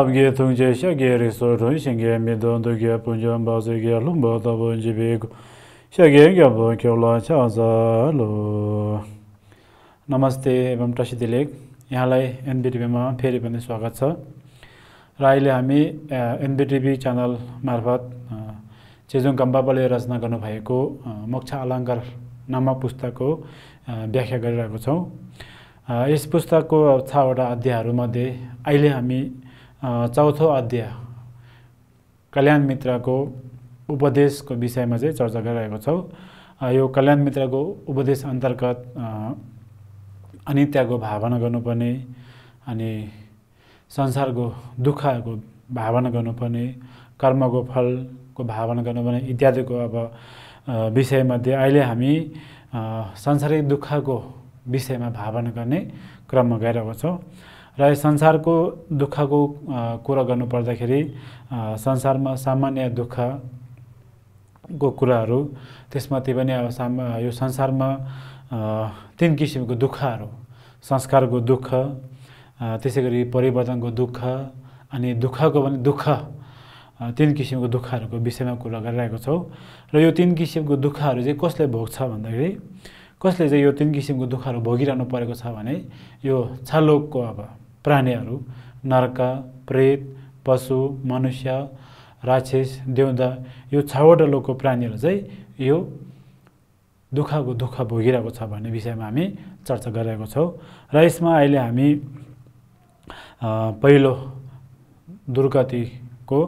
tabge tungje sha ge re so ro shin ge mi don do ge pun jam ba ze ge lum ba da bon नमस्ते एवं प्रसिद्ध दिलेख यहाँलाई एनबिटिभीमा फेरि पनि स्वागत छ र अहिले हामी एनबिटिभी च्यानल मार्फत चेजुङ कम्बाबाले रचना गर्नुभएको मोक्ष अलङ्कार नामक पुस्तकको व्याख्या गरिरहेको छौँ यस पुस्तकको छवटा अध्यायहरूमध्ये अहिले हामी चौथो अध्याय कल्याण मित्रको उपदेशको विषयमा चाहिँ चर्चा गरिरहेको छौँ यो कल्याण मित्रको उपदेश अन्तर्गत अनित्यको भावना गर्नुपर्ने अनि संसारको दुःखको भावना गर्नुपर्ने कर्मको फलको भावना गर्नुपर्ने इत्यादिको अब विषयमध्ये अहिले हामी सांसारिक दुःखको विषयमा भावना गर्ने क्रममा गइरहेको छौँ र संसारको दुःखको कुरा गर्नुपर्दाखेरि संसारमा सामान्य दुःखको कुराहरू त्यसमाथि पनि अब सामा यो संसारमा तिन किसिमको दुःखहरू संस्कारको दुःख त्यसै गरी परिवर्तनको दुःख अनि दुःखको पनि दुःख तिन किसिमको दुःखहरूको विषयमा कुरा गरिरहेको छौँ र यो तिन किसिमको दुःखहरू चाहिँ कसले भोग्छ भन्दाखेरि कसले चाहिँ यो तिन किसिमको दुःखहरू भोगिरहनु परेको छ भने यो छालोकको अब प्राणीहरू नर्क प्रेत पशु मनुष्य राक्षस देउँदा यो छवटा लोकको प्राणीहरू चाहिँ यो दुःखको दुःख भोगिरहेको छ भन्ने विषयमा हामी चर्चा गरिरहेको छौँ र यसमा अहिले हामी पहिलो दुर्गतिको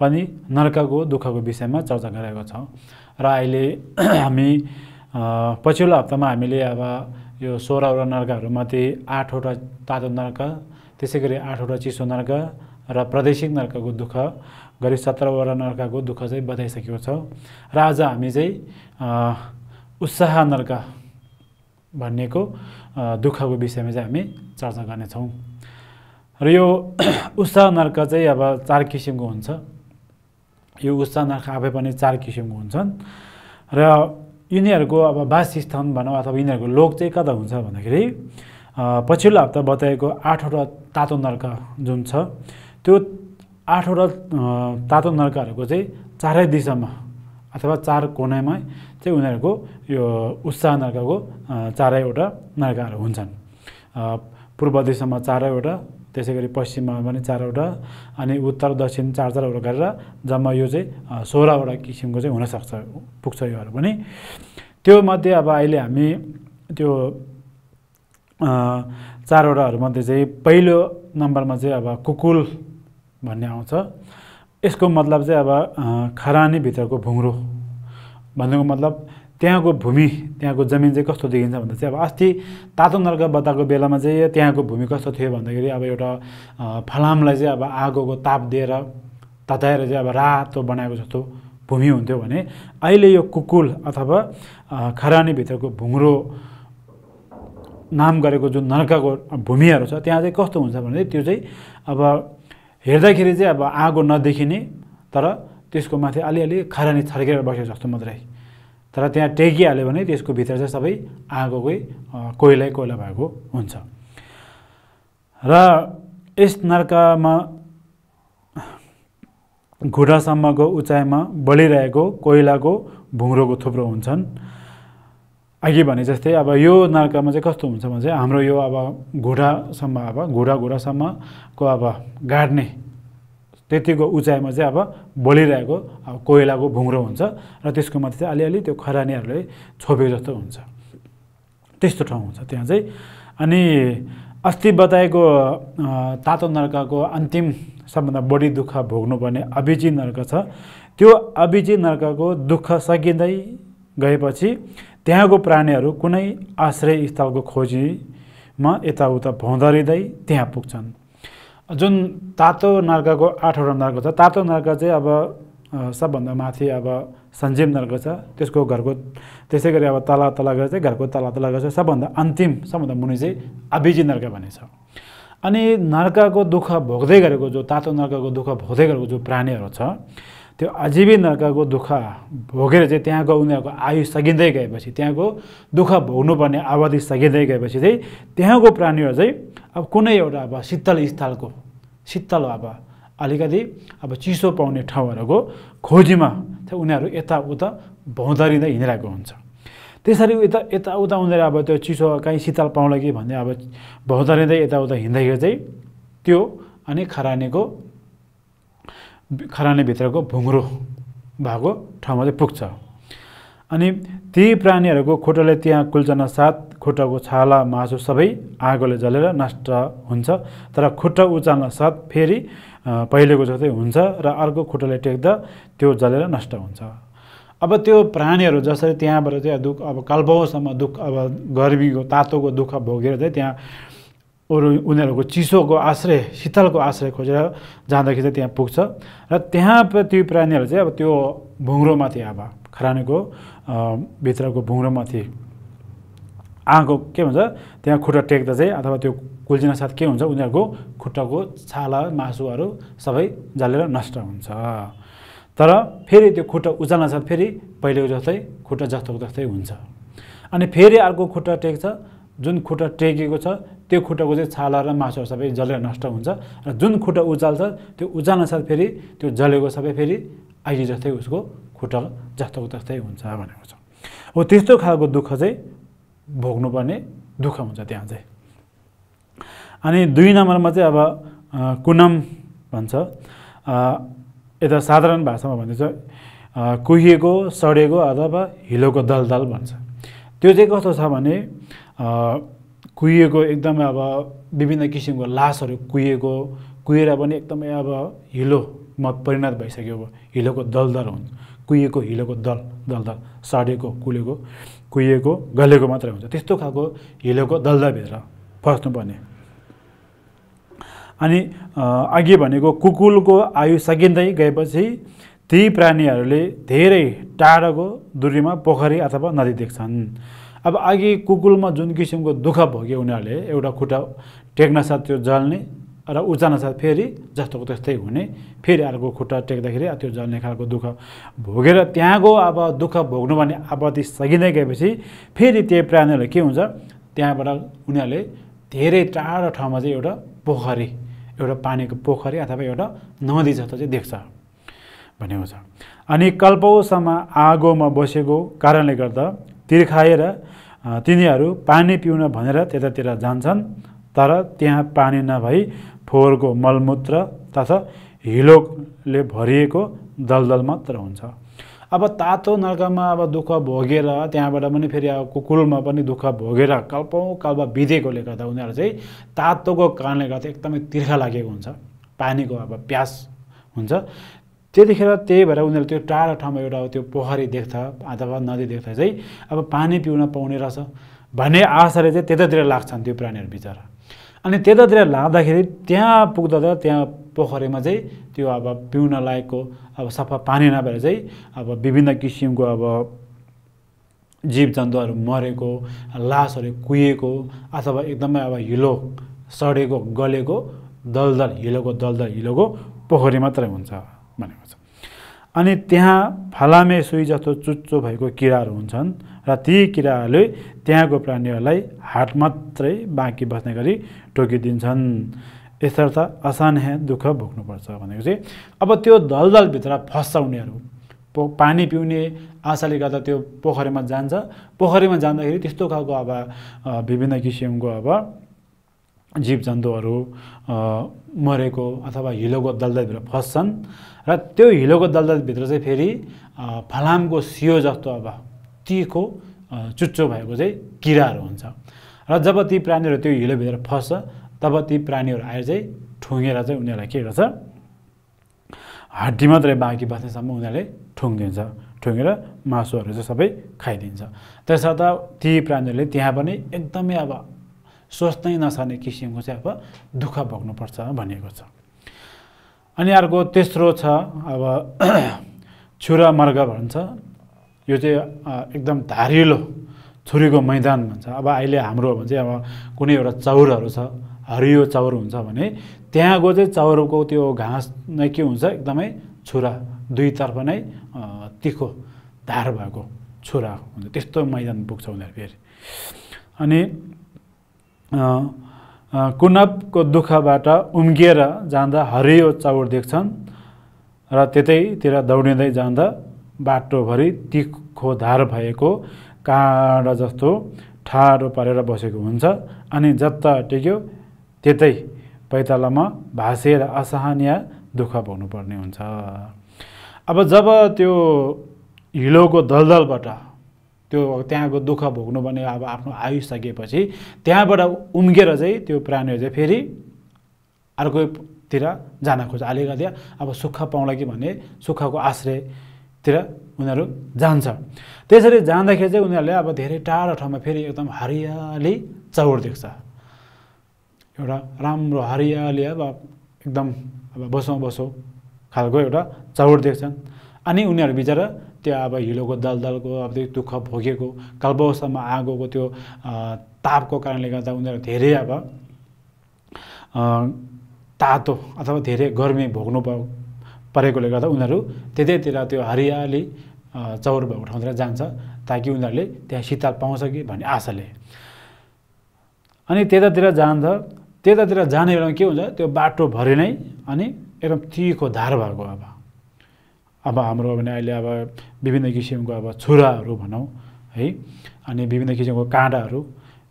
पनि नर्कको दुःखको विषयमा चर्चा गरेको छौँ र अहिले हामी पछिल्लो हप्तामा हामीले अब यो सोह्रवटा नर्कहरूमध्ये आठवटा तातो नर्क त्यसै गरी आठवटा चिसो नर्क र प्रादेशिक नर्कको दुःख गरी सत्रवटा नर्कको दुःख चाहिँ बताइसकेको छ र आज हामी चाहिँ उत्साह नर्क भन्नेको दुःखको विषयमा चाहिँ हामी चर्चा गर्नेछौँ र यो उत्साह नर्क चाहिँ अब चार किसिमको हुन्छ यो उत्साह नर्क आफै पनि चार किसिमको हुन्छन् र यिनीहरूको अब वासस्थान भनौँ अथवा यिनीहरूको लोक चाहिँ कता हुन्छ भन्दाखेरि पछिल्लो हप्ता बताएको आठवटा तातो नर्क जुन छ त्यो आठवटा तातो नर्कहरूको चाहिँ चारै दिशामा अथवा चार कोनामा चाहिँ उनीहरूको यो उत्साह नर्काको चारैवटा नर्काहरू हुन्छन् पूर्व दिशामा चारैवटा त्यसै गरी पश्चिममा पनि चारवटा अनि उत्तर दक्षिण चार चारवटा गरेर जम्मा यो चाहिँ सोह्रवटा किसिमको चाहिँ हुनसक्छ पुग्छ योहरू पनि त्यो मध्ये अब अहिले हामी त्यो चारवटाहरूमध्ये चाहिँ पहिलो नम्बरमा चाहिँ अब कुकुल भन्ने आउँछ यसको मतलब चाहिँ अब खरानीभित्रको भुङ्रो भन्नुको मतलब त्यहाँको भूमि त्यहाँको जमिन चाहिँ कस्तो देखिन्छ भन्दा चाहिँ अब अस्ति तातो नर्क बताएको बेलामा चाहिँ त्यहाँको भूमि कस्तो थियो भन्दाखेरि अब एउटा फलामलाई चाहिँ अब आगोको ताप दिएर तताएर चाहिँ अब रातो बनाएको जस्तो भूमि हुन्थ्यो भने अहिले यो कुकुल अथवा खरानीभित्रको भुङ्रो नाम गरेको जुन नर्काको भूमिहरू छ त्यहाँ चाहिँ कस्तो हुन्छ भने त्यो चाहिँ अब हेर्दाखेरि चाहिँ अब आगो नदेखिने तर त्यसको माथि अलिअलि खरानी छर्केर बसेको जस्तो मात्रै तर त्यहाँ टेकिहाल्यो भने त्यसको भित्र चाहिँ सबै आगोकै कोइलै कोइला भएको हुन्छ र यस नर्कामा घुँडासम्मको उचाइमा बलिरहेको कोइलाको भुङ्रोको थुप्रो हुन्छन् अघि भने जस्तै अब यो नाकामा चाहिँ कस्तो हुन्छ भने चाहिँ हाम्रो यो अब घुँडासम्म अब घुँडा घुँडासम्मको अब गाड्ने त्यतिको उचाइमा चाहिँ अब बोलिरहेको अब कोइलाको भुङ्रो हुन्छ र त्यसको माथि चाहिँ अलिअलि त्यो खरानीहरूले छोपेको जस्तो हुन्छ त्यस्तो ठाउँ हुन्छ त्यहाँ चाहिँ अनि अस्ति बताएको तातो नर्काको अन्तिम सबभन्दा बढी दुःख भोग्नुपर्ने अभिजी नर्क छ त्यो अभिजी नर्काको दुःख सकिँदै गएपछि त्यहाँको प्राणीहरू कुनै आश्रय स्थलको खोजीमा यताउता भौँदरिँदै त्यहाँ पुग्छन् जुन तातो नर्कको आठवटा नर्क छ तातो नर्क चाहिँ अब सबभन्दा माथि अब सञ्जीव नर्क छ त्यसको घरको त्यसै गरी अब तला तल गएर चाहिँ घरको तल तल गएर चाहिँ सबभन्दा अन्तिम सबभन्दा मुनि चाहिँ अभिजी नर्क भन्ने छ अनि नर्कको दुःख भोग्दै गरेको जो तातो नर्कको दुःख भोग्दै गरेको जो प्राणीहरू छ त्यो अजीवी नर्काको दुःख भोगेर चाहिँ त्यहाँको उनीहरूको आयु सकिँदै गएपछि त्यहाँको दुःख भोग्नुपर्ने अवधि सकिँदै गएपछि चाहिँ त्यहाँको प्राणीहरू चाहिँ अब कुनै एउटा अब शीतल स्थलको शीतल अब अलिकति अब चिसो पाउने ठाउँहरूको खोजीमा चाहिँ उनीहरू यताउता भौँदरिँदै हिँडिरहेको हुन्छ त्यसरी यता यताउता उनीहरू अब त्यो चिसो कहीँ शीतल पाउँला कि भन्ने अब भौँदरिँदै यताउता हिँड्दाखेरि चाहिँ त्यो अनि खरानीको खरानीभित्रको भुङ्रो भएको ठाउँमा चाहिँ पुग्छ अनि ती प्राणीहरूको खुट्टाले त्यहाँ कुल्चना साथ खुट्टाको छाला मासु सबै आगोले जलेर नष्ट हुन्छ तर खुट्टा उचाल्न साथ फेरि पहिलेको जस्तै हुन्छ र अर्को खुट्टाले टेक्दा त्यो जलेर नष्ट हुन्छ अब त्यो प्राणीहरू जसरी त्यहाँबाट चाहिँ दुःख अब कल्पौसम्म दुःख अब गर्मीको तातोको दुःख भोगेर चाहिँ त्यहाँ अरू उनीहरूको चिसोको आश्रय शीतलको आश्रय खोजेर जाँदाखेरि चाहिँ त्यहाँ पुग्छ र त्यहाँ त्यो प्राणीहरू चाहिँ अब त्यो भुङ्रोमाथि अब खरानीको भित्रको भुङ्रोमाथि आँको के भन्छ त्यहाँ खुट्टा टेक्दा चाहिँ अथवा त्यो कुल्चिना साथ के हुन्छ उनीहरूको खुट्टाको छाला मासुहरू सबै जालेर नष्ट हुन्छ तर फेरि त्यो खुट्टा उचाल्न साथ फेरि पहिलेको जस्तै खुट्टा जस्तोको जस्तै हुन्छ अनि फेरि अर्को खुट्टा टेक्छ जुन खुट्टा टेकेको छ त्यो खुट्टाको चाहिँ छाला र मासुहरू सबै जलेर नष्ट हुन्छ र जुन खुट्टा उचाल्छ त्यो उचाल्नसाथ फेरि त्यो जलेको सबै फेरि अहिले जस्तै उसको खुट्टा जस्तोको जस्तै हुन्छ भनेको छ हो त्यस्तो खालको दुःख चाहिँ भोग्नुपर्ने दुःख हुन्छ त्यहाँ चाहिँ अनि दुई नम्बरमा चाहिँ अब कुनम भन्छ यता साधारण भाषामा भनिन्छ कुहिएको सडेको अथवा हिलोको दलदल भन्छ त्यो चाहिँ कस्तो छ भने कुहिएको एकदमै अब विभिन्न किसिमको लासहरू कुहिएको कुहिएर पनि एकदमै अब हिलोमा परिणत भइसक्यो अब हिलोको दलदल हुन्छ कुहिएको हिलोको दल दलदल साडेको कुलेको कुहिएको गलेको मात्रै हुन्छ त्यस्तो खालको हिलोको दलदलभित्र फस्नुपर्ने अनि अघि भनेको कुकुलको आयु सकिँदै गएपछि ती प्राणीहरूले धेरै टाढाको दुरीमा पोखरी अथवा नदी देख्छन् अब अघि कुकुलमा जुन किसिमको दुःख भोग्यो उनीहरूले एउटा खुट्टा टेक्नसाथ त्यो जल्ने र उचाल्नसाथ फेरि जस्तोको त्यस्तै हुने फेरि अर्को खुट्टा टेक्दाखेरि त्यो जल्ने खालको दुःख भोगेर त्यहाँको अब दुःख भोग्नु भने आपत्ति सकिँदै गएपछि फेरि त्यही प्राणीहरू के हुन्छ त्यहाँबाट उनीहरूले धेरै टाढो ठाउँमा चाहिँ एउटा पोखरी एउटा पानीको पोखरी अथवा एउटा नदी जस्तो चाहिँ देख्छ भनेको छ अनि कल्पौसम्म आगोमा बसेको कारणले गर्दा तिर्खाएर तिनीहरू पानी पिउन भनेर त्यतातिर जान्छन् तर त्यहाँ पानी नभई फोहोरको मलमूत्र तथा हिलोले भरिएको दलदल मात्र हुन्छ अब तातो नर्कमा अब दुःख भोगेर त्यहाँबाट पनि फेरि अब कुकुरमा पनि दुःख भोगेर कल्पौँ कल्प बितेकोले गर्दा उनीहरू चाहिँ तातोको कारणले गर्दा एकदमै तिर्खा लागेको हुन्छ पानीको अब प्यास हुन्छ त्यतिखेर त्यही भएर उनीहरूले त्यो टाढो ठाउँमा एउटा त्यो पोखरी देख्छ अथवा नदी देख्दा चाहिँ अब पानी पिउन पाउने रहेछ भन्ने आशाले चाहिँ त्यतातिर लाग्छन् त्यो प्राणीहरू बिचरा अनि त्यतातिर लाग्दाखेरि त्यहाँ पुग्दा त त्यहाँ पोखरीमा चाहिँ त्यो अब पिउन लायकको अब सफा पानी नभएर चाहिँ अब विभिन्न किसिमको अब जीव जन्तुहरू मरेको लासहरू कुहिएको अथवा एकदमै अब हिलो सडेको गलेको दलदल हिलोको दलदल हिलोको पोखरी मात्रै हुन्छ भनेको छ अनि त्यहाँ फलामे सुई जस्तो चुच्चो भएको किराहरू हुन्छन् र ती किराहरूले त्यहाँको प्राणीहरूलाई हाट मात्रै बाँकी बस्ने गरी टोकिदिन्छन् यसर्थ असान्य दुःख भोग्नुपर्छ भनेको चाहिँ अब त्यो दलदलभित्र फस्छ उनीहरू पो पानी पिउने आशाले गर्दा त्यो पोखरीमा जान्छ पोखरीमा जाँदाखेरि त्यस्तो खालको अब विभिन्न किसिमको अब जीव जन्तुहरू मरेको अथवा हिलोको दलदलभित्र फस्छन् र त्यो हिलोको दलदलभित्र चाहिँ फेरि फलामको सियो जस्तो अब तीको चुच्चो भएको चाहिँ किराहरू हुन्छ र जब ती प्राणीहरू त्यो हिलोभित्र फस्छ तब ती प्राणीहरू आएर चाहिँ ठुङ्गेर चाहिँ उनीहरूलाई के गर्छ हड्डी मात्रै बाँकी बस्नेसम्म उनीहरूले ठुङ्गिन्छ ठुङ्गेर मासुहरू चाहिँ सबै खाइदिन्छ त्यसर्थ ती प्राणीहरूले त्यहाँ पनि एकदमै अब सोच्नै नसर्ने किसिमको चाहिँ अब दुःख भोग्नुपर्छ भनेको छ अनि अर्को तेस्रो छ अब छुरा मर्ग भन्छ यो चाहिँ एकदम धारिलो छुरीको मैदान भन्छ अब अहिले हाम्रो चाहिँ अब कुनै एउटा चौरहरू छ हरियो चौर हुन्छ भने त्यहाँको चाहिँ चौरको त्यो घाँस नै के हुन्छ एकदमै छुरा दुईतर्फ नै तिखो धार भएको छुरा हुन्छ त्यस्तो मैदान पुग्छ उनीहरू फेरि अनि कुनपको दुःखबाट उम्किएर जाँदा हरियो चौर देख्छन् र त्यतैतिर दौडिँदै जाँदा बाटोभरि तिखो धार भएको काँडा जस्तो ठाडो परेर बसेको हुन्छ अनि जता टेक्यो त्यतै पैतालामा भाँसेर असहनीय दुःख भोग्नुपर्ने हुन्छ अब जब त्यो हिलोको दलदलबाट त्यो त्यहाँको दुःख भोग्नु भोग्नुपर्ने अब आफ्नो आयु सकेपछि त्यहाँबाट उम्केर चाहिँ त्यो प्राणीहरू चाहिँ फेरि अर्कोतिर जान खोज्छ अलिकति अब सुख पाउँला कि भने सुखको आश्रयतिर उनीहरू जान्छ त्यसरी जाँदाखेरि चाहिँ उनीहरूले अब धेरै टाढो ठाउँमा फेरि एकदम हरियाली चौर देख्छ एउटा राम्रो हरियाली अब एकदम अब बसौँ बसौँ खालको एउटा चौर देख्छन् अनि उनीहरू बिचरा त्यो अब हिलोको दलदलको अब त्यो दुःख भोगेको कल्पवस्थामा आगोको त्यो तापको कारणले गर्दा उनीहरू धेरै अब तातो अथवा धेरै गर्मी भोग्नु परेकोले गर्दा उनीहरू त्यतैतिर त्यो हरियाली चौर भएको उठाउँदै जान्छ ताकि उनीहरूले त्यहाँ शीतल पाउँछ कि भन्ने आशाले अनि त्यतातिर जान्छ त्यतातिर जाने बेलामा के हुन्छ त्यो बाटोभरि नै अनि एकदम तिखो धार भएको अब अब हाम्रो भने अहिले अब विभिन्न किसिमको अब छुराहरू भनौँ है अनि विभिन्न किसिमको काँडाहरू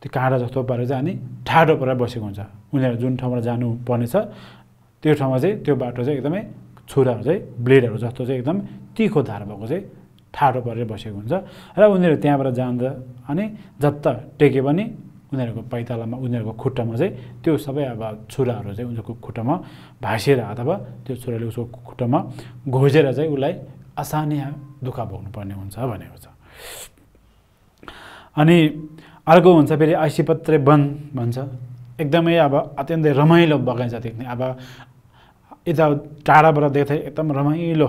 त्यो काँडा जस्तो पारेर चाहिँ अनि ठाडो परेर बसेको हुन्छ उनीहरू जुन ठाउँबाट पर्ने छ त्यो ठाउँमा चाहिँ त्यो बाटो चाहिँ एकदमै छुराहरू चाहिँ ब्लेडहरू जस्तो चाहिँ एकदम तिखो धार भएको चाहिँ ठाडो परेर बसेको हुन्छ र उनीहरू त्यहाँबाट जाँदा अनि जत्ता टेके पनि उनीहरूको पाइतालामा उनीहरूको खुट्टामा चाहिँ त्यो सबै अब छुराहरू चाहिँ उनीहरूको खुट्टामा भाँसेर अथवा त्यो छुराले उसको खुट्टामा घोजेर चाहिँ उसलाई आसानी दुःख भोग्नुपर्ने हुन्छ भनेको छ अनि अर्को हुन्छ फेरि ऐसीपत्रे वन भन्छ एकदमै अब अत्यन्तै रमाइलो बगैँचा देख्ने अब यता टाढाबाट देख्दा एकदम रमाइलो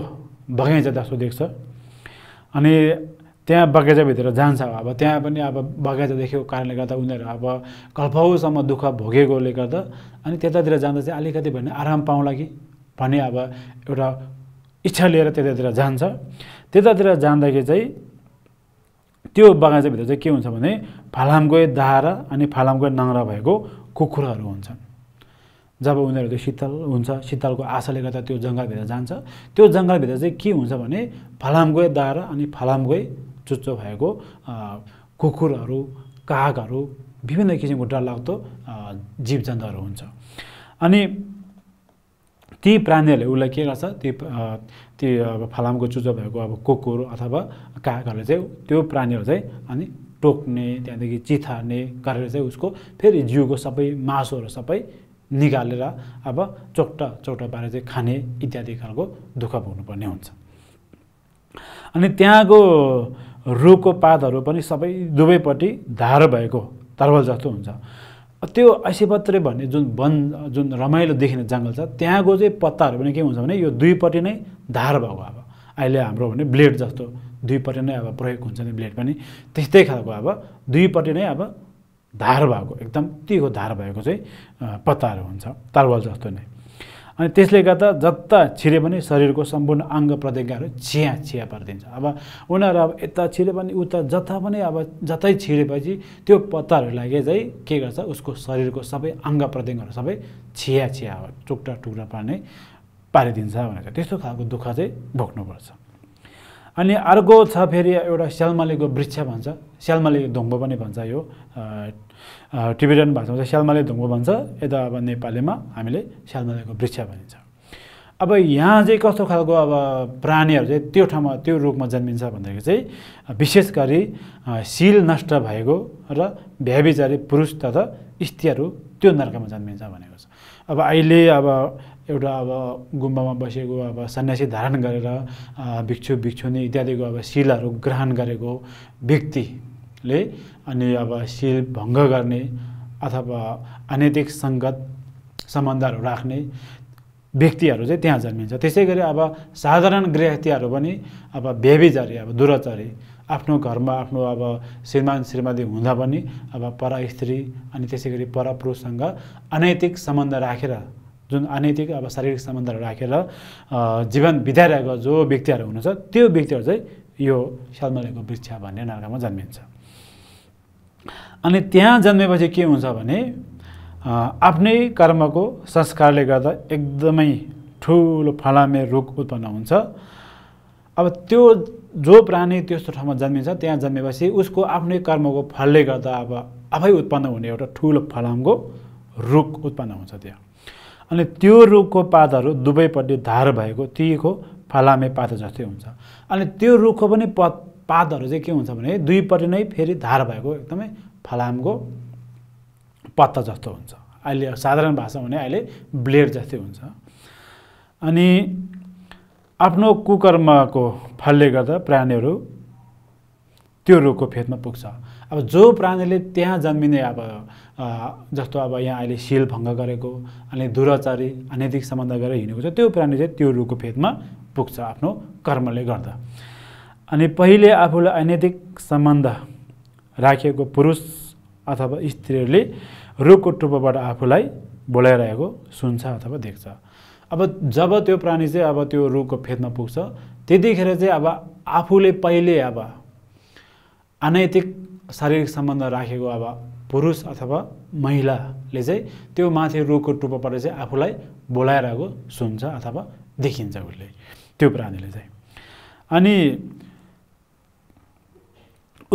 बगैँचा जस्तो देख्छ अनि त्यहाँ बगैँचाभित्र जान्छ अब त्यहाँ पनि अब बगैँचा देखेको कारणले गर्दा उनीहरू अब कल्पौसम्म दुःख भोगेकोले गर्दा अनि त्यतातिर जाँदा चाहिँ अलिकति भने आराम पाउँला कि भन्ने अब एउटा इच्छा लिएर त्यतातिर जान्छ त्यतातिर जाँदाखेरि चाहिँ त्यो बगैँचाभित्र चाहिँ के हुन्छ भने फलामकै दारा अनि फलामकै नङ्रा भएको कुखुराहरू हुन्छन् जब उनीहरू त्यो शीतल हुन्छ शीतलको आशाले गर्दा त्यो जङ्गलभित्र जान्छ त्यो जङ्गलभित्र चाहिँ के हुन्छ भने फलामकै दाह्रा अनि फलामकै चुच्चो भएको कुकुरहरू कागहरू विभिन्न किसिमको डरलाग्दो जीव जन्तुहरू हुन्छ अनि ती प्राणीहरूले उसलाई के गर्छ ती ती अब फलामको चुच्चो भएको अब कुकुर अथवा कागहरूले चाहिँ त्यो प्राणीहरू चाहिँ अनि टोक्ने त्यहाँदेखि चिथार्ने गरेर चाहिँ उसको फेरि जिउको सबै मासुहरू सबै निकालेर अब चोक्टा चोक्टा पारेर चाहिँ खाने इत्यादि खालको दुःख भोग्नुपर्ने हुन्छ अनि त्यहाँको रुखको पातहरू पनि सबै दुवैपट्टि धार भएको तरवल जस्तो हुन्छ त्यो ऐसेपत्रे भन्ने जुन वन जुन रमाइलो देखिने जङ्गल छ त्यहाँको चाहिँ पत्ताहरू पनि के हुन्छ भने यो दुईपट्टि नै धार भएको अब अहिले हाम्रो भने ब्लेड जस्तो दुईपट्टि नै अब प्रयोग हुन्छ नि ब्लेड पनि त्यस्तै खालको अब दुईपट्टि नै अब धार भएको एकदम तिखो धार भएको चाहिँ पत्ताहरू हुन्छ तरवल जस्तो नै अनि त्यसले गर्दा जता छिरे पनि शरीरको सम्पूर्ण अङ्ग प्रतिज्ञाहरू छिया छिया पारिदिन्छ अब उनीहरू अब यता छिरे पनि उता जता पनि अब जतै छिरेपछि त्यो पत्ताहरू लागि चाहिँ के गर्छ उसको शरीरको सबै अङ्ग प्रतिज्ञाहरू सबै छिया छिया टुक्रा टुक्रा पार्ने पारिदिन्छ भनेर त्यस्तो खालको दुःख चाहिँ भोग्नुपर्छ अनि अर्को छ फेरि एउटा स्यालमालीको वृक्ष भन्छ स्यालमालीको धुम्बो पनि भन्छ यो टिबेटन भाषामा चाहिँ स्यालमाले ढुङ्गो भन्छ यता अब नेपालीमा हामीले स्यालमालेको वृक्ष भनिन्छ अब यहाँ चाहिँ कस्तो खालको अब प्राणीहरू चाहिँ त्यो ठाउँमा त्यो रूपमा जन्मिन्छ भन्दाखेरि चाहिँ विशेष गरी सिल नष्ट भएको र भ्याबिचारी पुरुष तथा स्त्रीहरू त्यो नर्कामा जन्मिन्छ भनेको छ अब अहिले अब एउटा अब गुम्बामा बसेको अब सन्यासी धारण गरेर भिक्षु भिक्षुनी इत्यादिको अब शिलहरू ग्रहण गरेको व्यक्तिले अनि अब शिर भङ्ग गर्ने अथवा अनैतिक सङ्गत सम्बन्धहरू राख्ने व्यक्तिहरू चाहिँ त्यहाँ जन्मिन्छ त्यसै गरी अब साधारण गृहस्थीहरू पनि अब बेबिचारी अब दुराचरी आफ्नो घरमा आफ्नो अब श्रीमान श्रीमती हुँदा पनि अब पर स्त्री अनि त्यसै गरी पर पुरुषसँग अनैतिक सम्बन्ध राखेर जुन अनैतिक अब शारीरिक सम्बन्धहरू राखेर जीवन बिताइरहेको जो व्यक्तिहरू हुनुहुन्छ त्यो व्यक्तिहरू चाहिँ यो सलमलेको वृक्ष भन्ने नाकामा जन्मिन्छ अनि त्यहाँ जन्मेपछि के हुन्छ भने आफ्नै कर्मको संस्कारले गर्दा एकदमै ठुलो फलामे रोग उत्पन्न हुन्छ अब त्यो जो प्राणी त्यस्तो ठाउँमा जन्मिन्छ त्यहाँ जन्मेपछि उसको आफ्नै कर्मको फलले गर्दा अब आफै उत्पन्न हुने एउटा ठुलो फलामको रोग उत्पन्न हुन्छ त्यहाँ अनि त्यो रुखको पातहरू दुवैपट्टि धार भएको तीको फलामे पात जस्तै हुन्छ अनि त्यो रुखको पनि प पातहरू चाहिँ के हुन्छ भने दुईपट्टि नै फेरि धार भएको एकदमै फलामको पत्ता जस्तो हुन्छ अहिले साधारण भाषा भने अहिले ब्लेड जस्तै हुन्छ अनि आफ्नो कुकर्मको फलले गर्दा प्राणीहरू त्यो रोगको फेदमा पुग्छ अब जो प्राणीले त्यहाँ जन्मिने अब जस्तो अब यहाँ अहिले सिल भङ्ग गरेको अनि दुराचारी अनैतिक सम्बन्ध गरेर हिँडेको छ त्यो प्राणी चाहिँ त्यो रोगको फेदमा पुग्छ आफ्नो कर्मले गर्दा अनि पहिले आफूले अनैतिक सम्बन्ध राखिएको पुरुष अथवा स्त्रीहरूले रुखको टुप्पोबाट आफूलाई बोलाइरहेको सुन्छ अथवा देख्छ अब जब त्यो प्राणी चाहिँ अब त्यो रुखको फेदमा पुग्छ त्यतिखेर चाहिँ अब आफूले पहिले अब अनैतिक शारीरिक सम्बन्ध राखेको अब पुरुष अथवा महिलाले चाहिँ त्यो माथि रुखको टुप्पोबाट चाहिँ आफूलाई बोलाइरहेको सुन्छ अथवा देखिन्छ उसले त्यो प्राणीले चाहिँ अनि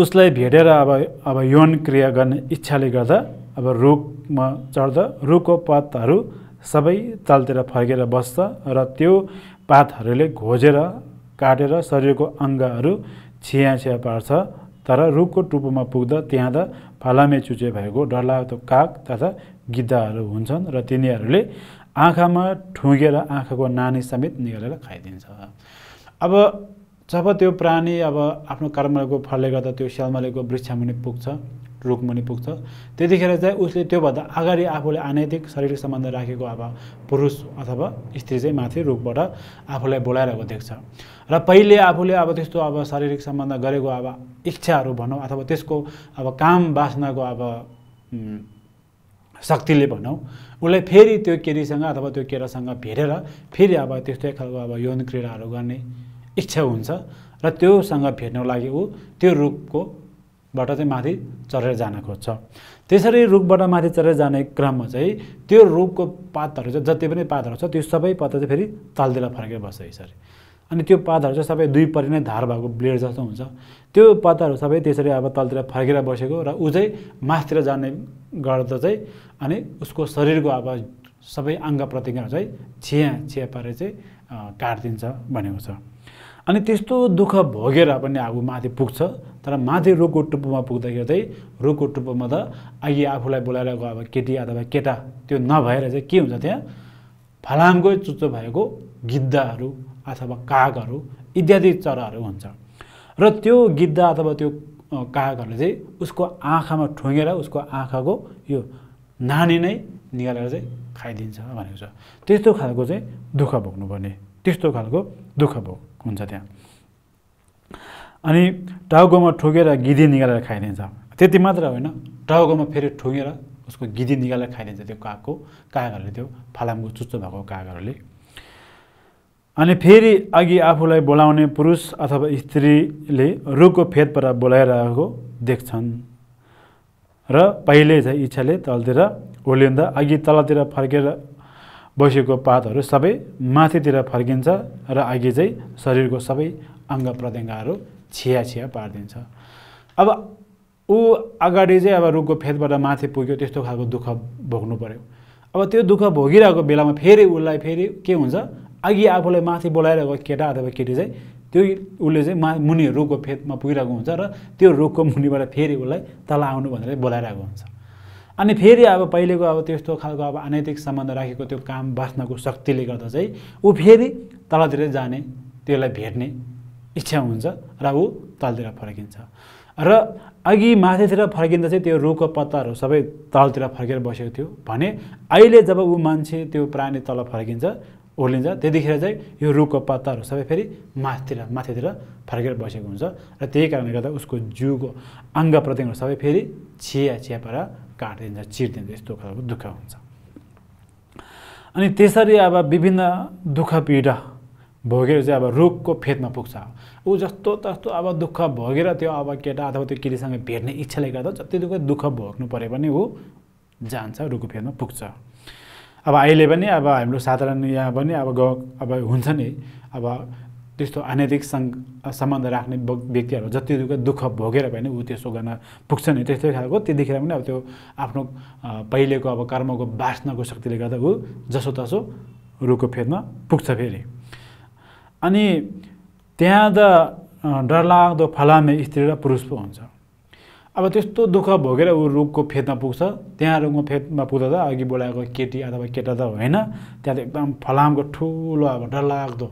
उसलाई भेटेर अब अब यौन क्रिया गर्ने इच्छाले गर्दा अब रुखमा चढ्दा रुखको पातहरू सबै तालतिर फर्केर बस्छ र त्यो पातहरूले घोजेर काटेर शरीरको अङ्गहरू छिया छिया पार्छ तर रुखको टुप्पोमा पुग्दा त्यहाँ त फलामे चुचे भएको डरलाग्दो काग तथा गिद्धाहरू हुन्छन् र तिनीहरूले आँखामा ठुँगेर आँखाको नानी समेत निकालेर खाइदिन्छ अब जब त्यो प्राणी अब आफ्नो कर्मको फलले गर्दा त्यो वृक्षमा वृक्षमुनि पुग्छ रुखमुनि पुग्छ त्यतिखेर चाहिँ उसले त्योभन्दा अगाडि आफूले आनैतिक शारीरिक सम्बन्ध राखेको अब पुरुष अथवा स्त्री चाहिँ माथि रुखबाट आफूलाई बोलाइरहेको देख्छ र पहिले आफूले अब त्यस्तो अब शारीरिक सम्बन्ध गरेको अब इच्छाहरू भनौँ अथवा त्यसको अब काम बाँच्नको अब शक्तिले भनौँ उसलाई फेरि त्यो केरीसँग अथवा त्यो केरासँग भेटेर फेरि अब त्यस्तै खालको अब यौन क्रीडाहरू गर्ने इच्छा हुन्छ र त्योसँग भेट्नको लागि ऊ त्यो रुखको बाट चाहिँ माथि चढेर जान खोज्छ त्यसरी रुखबाट माथि चढेर जाने क्रममा चाहिँ त्यो रुखको पातहरू चाहिँ जति पनि पातहरू छ त्यो सबै पात चाहिँ फेरि तलतिर फर्केर बस्छ यसरी अनि त्यो पातहरू चाहिँ सबै दुईपट्टि नै धार भएको ब्लेड जस्तो हुन्छ त्यो पातहरू सबै त्यसरी अब तलतिर फर्केर बसेको र ऊ चाहिँ मासतिर जाने गर्दा चाहिँ अनि उसको शरीरको अब सबै अङ्ग प्रतिज्ञाहरू चाहिँ छिया छिया पारेर चाहिँ काटिदिन्छ भनेको छ अनि त्यस्तो दुःख भोगेर पनि आगो माथि पुग्छ तर माथि रोगको टुप्पोमा पुग्दाखेरि चाहिँ रोगको टुप्पोमा त अघि आफूलाई बोलाएर गयो अब केटी अथवा केटा त्यो नभएर चाहिँ के हुन्छ त्यहाँ फलामकै चुच्चो भएको गिद्धाहरू अथवा कागहरू इत्यादि चराहरू हुन्छ र त्यो गिद्धा अथवा त्यो कागहरूले चाहिँ उसको आँखामा ठुँगेर उसको आँखाको यो नानी नै निकालेर चाहिँ खाइदिन्छ भनेको छ त्यस्तो खालको चाहिँ दुःख भोग्नुपर्ने त्यस्तो खालको दुःख भयो हुन्छ त्यहाँ अनि टाउकोमा ठोकेर गिदी निकालेर खाइदिन्छ त्यति मात्र होइन टाउकोमा फेरि ठोकेर उसको गिदी निकालेर खाइदिन्छ त्यो कागको कागहरूले त्यो फलामको चुच्चो भएको कागहरूले अनि फेरि अघि आफूलाई बोलाउने पुरुष अथवा स्त्रीले रुखको फेदबाट बोलाइरहेको देख्छन् र पहिले चाहिँ इच्छाले तलतिर ओलिँदा अघि तलतिर फर्केर बसेको पातहरू सबै माथितिर फर्किन्छ र अघि चाहिँ शरीरको सबै अङ्ग प्रत्यङ्गहरू छिया छिया पारिदिन्छ अब ऊ अगाडि चाहिँ अब रुखको फेदबाट माथि पुग्यो त्यस्तो खालको दुःख भोग्नु पऱ्यो अब त्यो दुःख भोगिरहेको बेलामा फेरि उसलाई फेरि के हुन्छ अघि आफूलाई माथि बोलाइरहेको केटा अथवा केटी चाहिँ त्यो उसले चाहिँ मा मुनि रुखको फेदमा पुगिरहेको हुन्छ र त्यो रुखको मुनिबाट फेरि उसलाई तल आउनु भनेर बोलाइरहेको हुन्छ अनि फेरि अब पहिलेको अब त्यस्तो खालको अब अनैतिक सम्बन्ध राखेको त्यो काम बाँच्नको शक्तिले गर्दा चाहिँ ऊ फेरि तलतिर जाने त्यसलाई भेट्ने इच्छा हुन्छ र ऊ तलतिर फर्किन्छ र अघि माथितिर फर्किँदा चाहिँ त्यो रुखको पत्ताहरू सबै तलतिर फर्केर बसेको थियो भने अहिले जब ऊ मान्छे त्यो प्राणी तल फर्किन्छ ओर्लिन्छ त्यतिखेर चाहिँ यो रुखको पत्ताहरू सबै फेरि माथितिर माथितिर फर्केर बसेको हुन्छ र त्यही कारणले गर्दा उसको जिउको अङ्गप्रत्यङ्गहरू सबै फेरि छिया छिया पारेर काटिदिन्छ चिर्दिन्छ यस्तो खालको दुःख हुन्छ अनि त्यसरी अब विभिन्न दुःख पीडा भोगेर चाहिँ अब रुखको फेदमा पुग्छ ऊ जस्तो तस्तो अब दुःख भोगेर त्यो अब केटा अथवा त्यो केटीसँग भेट्ने इच्छाले गर्दा जति दुःख दुःख भोग्नु पऱ्यो पनि ऊ जान्छ रुखको फेदमा पुग्छ अब अहिले पनि अब हाम्रो साधारण यहाँ पनि अब ग अब हुन्छ नि अब त्यस्तो अनैतिक सङ्घ सम्बन्ध राख्ने व्यक्तिहरू जति दुःख भोगेर पनि ऊ त्यसो गर्न पुग्छ नि त्यस्तै खालको त्यतिखेर पनि अब त्यो आफ्नो पहिलेको अब कर्मको बाँच्नको शक्तिले गर्दा ऊ जसोतसो रुखको फेदमा पुग्छ फेरि अनि त्यहाँ त डरलाग्दो फलामे स्त्री र पुरुष पो हुन्छ अब त्यस्तो दुःख भोगेर ऊ रुखको फेदमा पुग्छ त्यहाँ रुखको फेदमा पुग्दा त अघि बोलाएको केटी अथवा केटा त होइन त्यहाँ त एकदम फलामको ठुलो अब डरलाग्दो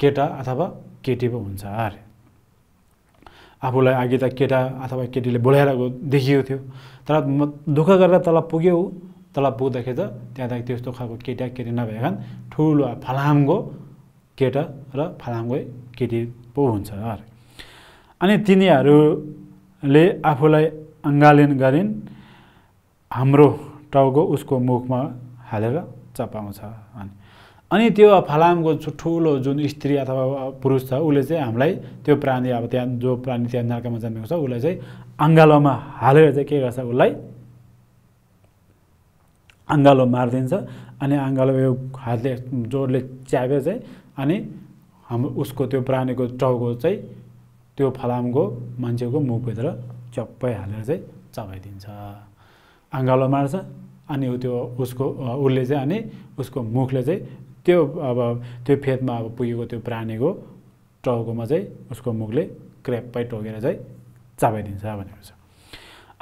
केटा अथवा केटी पो हुन्छ अरे आफूलाई अघि त केटा अथवा केटीले बोलाएर देखिएको थियो तर म दुःख गरेर तल पुग्यो तल पुग्दाखेरि त त्यहाँ त्यस्तो खालको केटा केटी नभएका ठुलो फलामको केटा र फलामको केटी पो हुन्छ अरे अनि तिनीहरूले आफूलाई अङ्गालिन गरिन् हाम्रो टाउको उसको मुखमा हालेर चपाउँछ अनि अनि त्यो फलामको ठुलो जुन स्त्री अथवा पुरुष छ उसले चाहिँ हामीलाई त्यो प्राणी अब त्यहाँ जो प्राणी त्यहाँ नर्कामा जन्मेको छ उसलाई चाहिँ अङ्गालोमा हालेर चाहिँ के गर्छ उसलाई अङ्गालो मारिदिन्छ अनि अङ्गालो यो हातले जोडले च्यापेर चाहिँ अनि हाम्रो उसको त्यो प्राणीको टाउको चाहिँ त्यो फलामको मान्छेको मुखभित्र चप्पै हालेर चाहिँ चपाइदिन्छ अङ्गालो मार्छ अनि त्यो उसको उसले चाहिँ अनि उसको मुखले चाहिँ त्यो अब त्यो फेदमा अब पुगेको त्यो प्राणीको टाउकोमा चाहिँ उसको मुखले क्रेप्पै टोकेर चाहिँ चापाइदिन्छ भनेको छ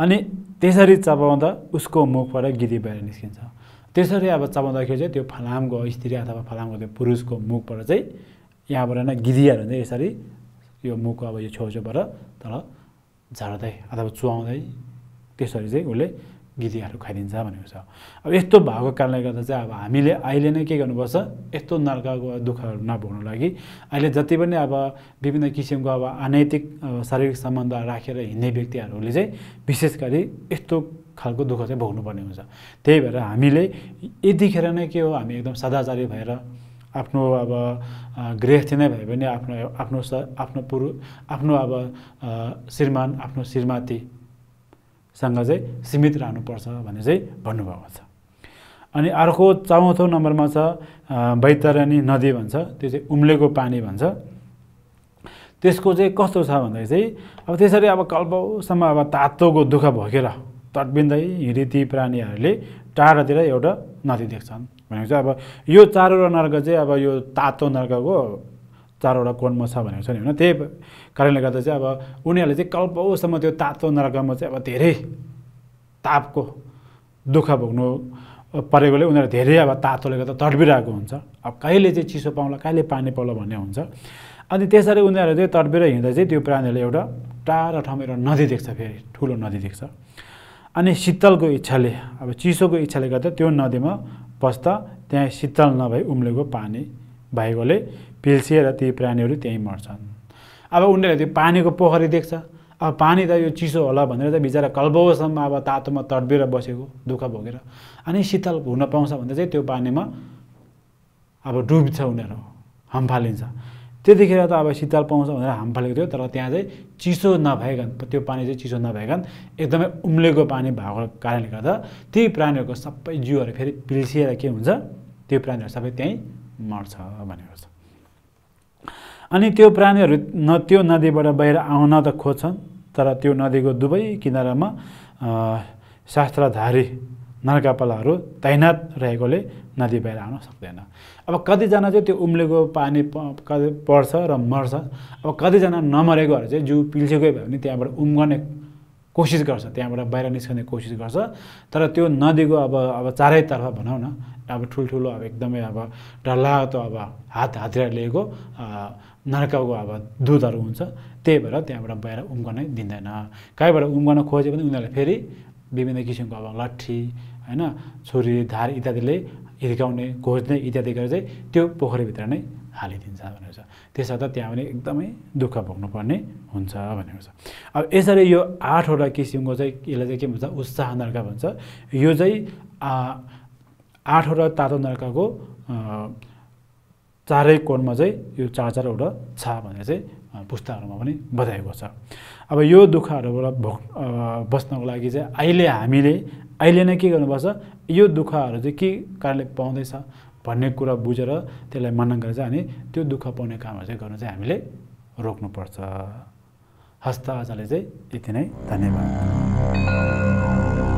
अनि त्यसरी चपाउँदा उसको मुखबाट गिदी भएर निस्किन्छ त्यसरी अब चपाउँदाखेरि चाहिँ त्यो फलामको स्त्री अथवा फलामको त्यो पुरुषको मुखबाट चाहिँ यहाँबाट नै गिदिएर चाहिँ यसरी यो मुखको अब यो छेउछेउबाट तल झर्दै अथवा चुहाउँदै त्यसरी चाहिँ उसले गिरियाहरू खाइदिन्छ भनेको छ अब यस्तो भएको कारणले गर्दा चाहिँ अब हामीले अहिले नै के गर्नुपर्छ यस्तो नर्काको दुःखहरू नभोग्नु लागि अहिले जति पनि अब विभिन्न किसिमको अब अनैतिक शारीरिक सम्बन्ध राखेर हिँड्ने व्यक्तिहरूले चाहिँ विशेष गरी यस्तो खालको दुःख चाहिँ भोग्नुपर्ने हुन्छ त्यही भएर हामीले यतिखेर नै के हो हामी एकदम सदाचारी भएर आफ्नो अब गृहस्थी नै भए पनि आफ्नो आफ्नो आफ्नो पुरु आफ्नो अब श्रीमान आफ्नो श्रीमती सँग चाहिँ सीमित रहनुपर्छ भन्ने चाहिँ भन्नुभएको छ अनि अर्को चौथो नम्बरमा छ वैतरणी नदी भन्छ त्यो चाहिँ उम्लेको पानी भन्छ त्यसको चाहिँ कस्तो छ भन्दा चाहिँ अब त्यसरी अब कल्पसम्म अब तातोको दुःख भोगेर तटबिन्दै हिँडी प्राणीहरूले टाढातिर एउटा नदी देख्छन् भनेको चाहिँ अब यो चारवटा नर्क चाहिँ अब यो तातो नर्कको चारवटा कोणमा छ भनेको छ नि होइन त्यही कारणले गर्दा चाहिँ अब उनीहरूले चाहिँ कल्पौसम्म त्यो तातो नरकमा चाहिँ अब धेरै तापको दुःख भोग्नु परेकोले उनीहरू धेरै अब तातोले गर्दा तडबिरहेको हुन्छ अब कहिले चाहिँ चिसो पाउला कहिले पानी पाउला भन्ने हुन्छ अनि त्यसरी उनीहरू चाहिँ तडबिएर हिँड्दा चाहिँ त्यो प्राणीहरूले एउटा टाढो ठाउँ एउटा नदी देख्छ फेरि ठुलो नदी देख्छ अनि शीतलको इच्छाले अब चिसोको इच्छाले गर्दा त्यो नदीमा पस्दा त्यहाँ शीतल नभई उम्लेको पानी भएकोले पिल्सिएर ती प्राणीहरू त्यहीँ मर्छन् अब उनीहरूले त्यो पानीको पोखरी देख्छ अब पानी त यो चिसो होला भनेर चाहिँ बिचरा कल्बौसम्म अब तातोमा तडबिएर बसेको दुःख भोगेर अनि शीतल हुन पाउँछ भने चाहिँ त्यो पानीमा अब डुब्छ उनीहरू हम्फालिन्छ त्यतिखेर त अब शीतल पाउँछ भनेर हम्फालेको थियो तर त्यहाँ चाहिँ चिसो नभएकन त्यो पानी चाहिँ चिसो नभएकन एकदमै उम्लेको पानी भएको कारणले गर्दा ती प्राणीहरूको सबै जिउहरू फेरि पिल्सिएर के हुन्छ त्यो प्राणीहरू सबै त्यहीँ मर्छ भनेको छ अनि त्यो प्राणीहरू न त्यो नदीबाट बाहिर आउन त खोज्छन् तर त्यो नदीको दुवै किनारामा शास्त्रधारी नर्कापालाहरू तैनात रहेकोले नदी बाहिर आउन सक्दैन अब कतिजना चाहिँ त्यो उम्लेको पानी पर्छ र मर्छ अब कतिजना नमरेकोहरू चाहिँ जिउ पिल्सेकै भयो भने त्यहाँबाट उम्गने कोसिस गर्छ त्यहाँबाट बाहिर निस्कने कोसिस गर्छ तर त्यो नदीको अब अब चारैतर्फ भनौँ न अब ठुल्ठुलो अब एकदमै अब डरलाग्दो अब हात हातेर लिएको नर्काको अब दुधहरू हुन्छ त्यही भएर त्यहाँबाट बाहिर उम्कनै दिँदैन कहीँबाट उम्कन खोज्यो भने उनीहरूले फेरि विभिन्न किसिमको अब लट्ठी होइन छुरी धार इत्यादिले हिर्काउने खोज्ने इत्यादि गरेर चाहिँ त्यो पोखरीभित्र नै हालिदिन्छ भनेर छ त्यसर्थ त्यहाँ पनि एकदमै दुःख भोग्नुपर्ने हुन्छ भनेको छ अब यसरी यो आठवटा किसिमको चाहिँ यसलाई चाहिँ के भन्छ उत्साह नर्का भन्छ यो चाहिँ आठवटा तातो नर्काको चारै कोणमा चाहिँ यो चार चारवटा छ भनेर चाहिँ पुस्ताहरूमा पनि बताएको छ अब यो दुःखहरूबाट भोग बस्नको लागि चाहिँ अहिले हामीले अहिले नै के गर्नुपर्छ यो दुःखहरू चाहिँ के कारणले पाउँदैछ भन्ने कुरा बुझेर त्यसलाई मनन गरेर चाहिँ अनि त्यो दुःख पाउने कामहरू चाहिँ गर्नु चाहिँ हामीले रोक्नुपर्छ हस्त आजले चाहिँ यति नै धन्यवाद